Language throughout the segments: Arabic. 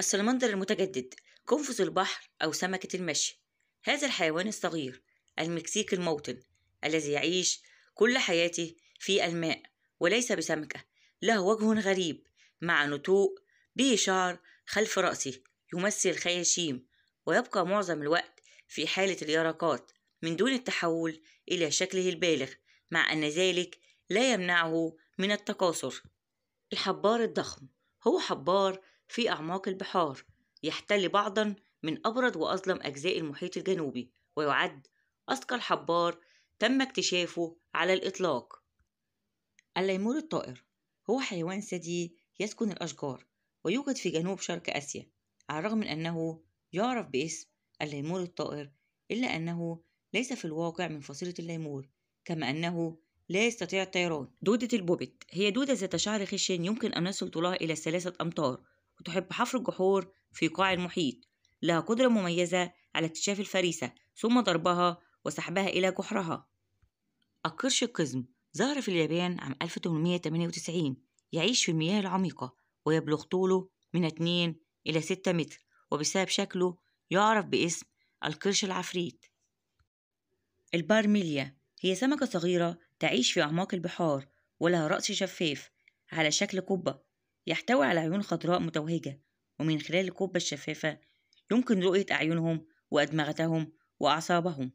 السلمندر المتجدد قنفذ البحر أو سمكة المشي هذا الحيوان الصغير المكسيكي الموطن الذي يعيش كل حياته في الماء وليس بسمكة له وجه غريب مع نتوء به شعر خلف رأسه يمثل خياشيم ويبقى معظم الوقت في حالة اليرقات من دون التحول إلى شكله البالغ مع أن ذلك لا يمنعه من التكاثر الحبار الضخم هو حبار في أعماق البحار يحتل بعضا من أبرد وأظلم أجزاء المحيط الجنوبي ويعد أثقل حبار تم اكتشافه على الإطلاق الليمور الطائر هو حيوان ثدي يسكن الأشجار ويوجد في جنوب شرق آسيا على الرغم من أنه يعرف باسم الليمور الطائر إلا أنه ليس في الواقع من فصيلة الليمور كما أنه لا يستطيع الطيران دودة البوبت هي دودة ذات شعر خشن يمكن أن يصل طولها إلى ثلاثة أمتار وتحب حفر الجحور في قاع المحيط لها قدرة مميزة على اكتشاف الفريسة ثم ضربها وسحبها إلى جحرها القرش القزم ظهر في اليابان عام 1898 يعيش في المياه العميقة ويبلغ طوله من 2 إلى 6 متر وبسبب شكله يعرف باسم القرش العفريت البارميليا هي سمكة صغيرة تعيش في أعماق البحار ولها رأس شفاف على شكل قبة يحتوي على عيون خضراء متوهجة ومن خلال القبة الشفافة يمكن رؤية أعينهم وأدمغتهم وأعصابهم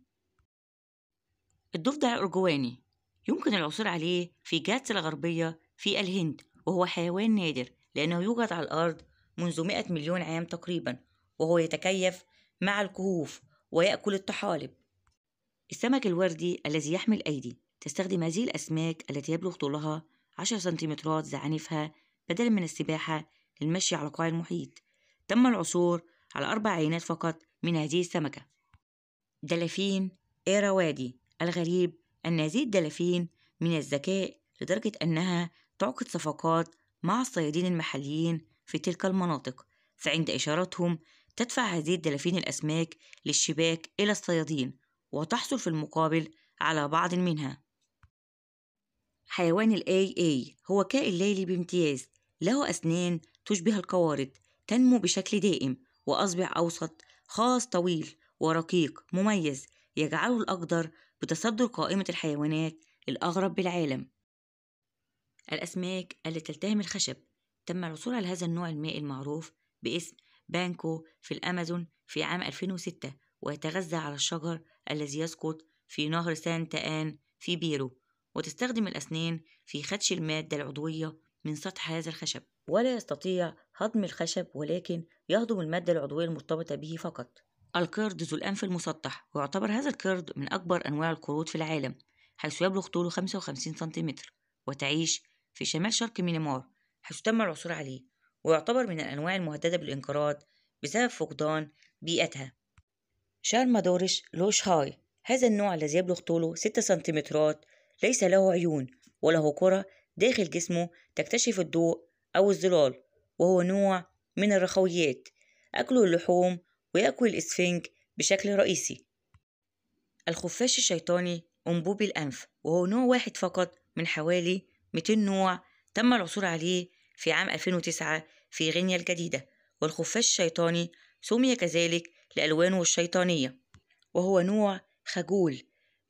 الضفدع الأرجواني يمكن العثور عليه في جاتس الغربية في الهند وهو حيوان نادر لأنه يوجد على الأرض منذ مئة مليون عام تقريبا وهو يتكيف مع الكهوف ويأكل الطحالب السمك الوردي الذي يحمل أيدي تستخدم هذه الأسماك التي يبلغ طولها 10 سنتيمترات زعانفها بدلا من السباحة للمشي على قاع المحيط تم العثور على أربع عينات فقط من هذه السمكة دلافين إيراوادي الغريب أن هذه الدلافين من الذكاء لدرجة أنها تعقد صفقات مع الصيادين المحليين في تلك المناطق فعند إشارتهم تدفع هذه الدلافين الأسماك للشباك إلى الصيادين وتحصل في المقابل على بعض منها حيوان الاي اي هو كائن ليلي بامتياز له أسنان تشبه القوارض تنمو بشكل دائم وأصبع أوسط خاص طويل ورقيق مميز يجعله الأقدر بتصدر قائمة الحيوانات الأغرب بالعالم الأسماك التي تلتهم الخشب تم الحصول على هذا النوع المائي المعروف باسم بانكو في الأمازون في عام 2006 ويتغذى على الشجر الذي يسقط في نهر سانتا آن في بيرو وتستخدم الأسنان في خدش المادة العضوية من سطح هذا الخشب ولا يستطيع هضم الخشب ولكن يهضم المادة العضوية المرتبطة به فقط القرد ذو الأنف المسطح ويعتبر هذا القرد من أكبر أنواع القرود في العالم حيث يبلغ طوله 55 سنتيمتر وتعيش في شمال شرق مينمار حيث تم العثور عليه ويعتبر من الأنواع المهددة بالانقراض بسبب فقدان بيئتها شارما دورش لوش هاي هذا النوع الذي يبلغ طوله 6 سنتيمترات ليس له عيون وله كرة داخل جسمه تكتشف الضوء أو الظلال وهو نوع من الرخويات أكله اللحوم ويأكل الإسفنج بشكل رئيسي الخفاش الشيطاني أنبوب الأنف وهو نوع واحد فقط من حوالي 200 نوع تم العثور عليه في عام 2009 في غينيا الجديدة والخفاش الشيطاني سمي كذلك لألوانه الشيطانية وهو نوع خجول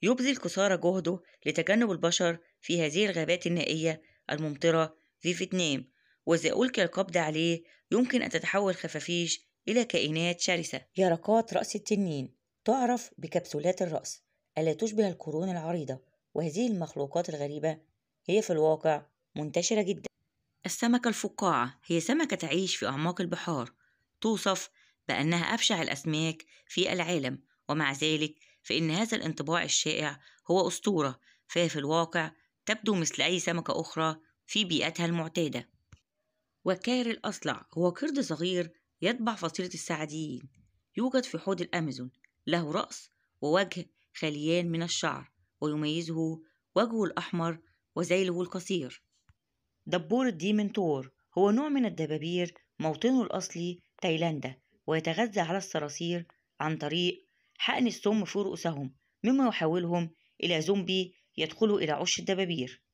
يبذل قصارى جهده لتجنب البشر في هذه الغابات النائية الممطرة في فيتنام وإذا ألقي القبض عليه يمكن أن تتحول خفافيش إلى كائنات شرسة يرقات رأس التنين تعرف بكبسولات الرأس ألا تشبه القرون العريضة وهذه المخلوقات الغريبة هي في الواقع منتشرة جدا السمكة الفقاعة هي سمكة تعيش في أعماق البحار توصف بأنها أبشع الأسماك في العالم ومع ذلك فإن هذا الانطباع الشائع هو أسطورة فهي في الواقع تبدو مثل أي سمكة أخرى في بيئتها المعتادة وكار الأصلع هو قرد صغير يتبع فصيلة السعديين يوجد في حوض الأمازون له رأس ووجه خليان من الشعر ويميزه وجهه الأحمر وذيله القصير دبور الديمنتور هو نوع من الدبابير موطنه الأصلي تايلاندا ويتغذى على الصراصير عن طريق حقن السم في رؤوسهم مما يحولهم إلى زومبي يدخل إلى عش الدبابير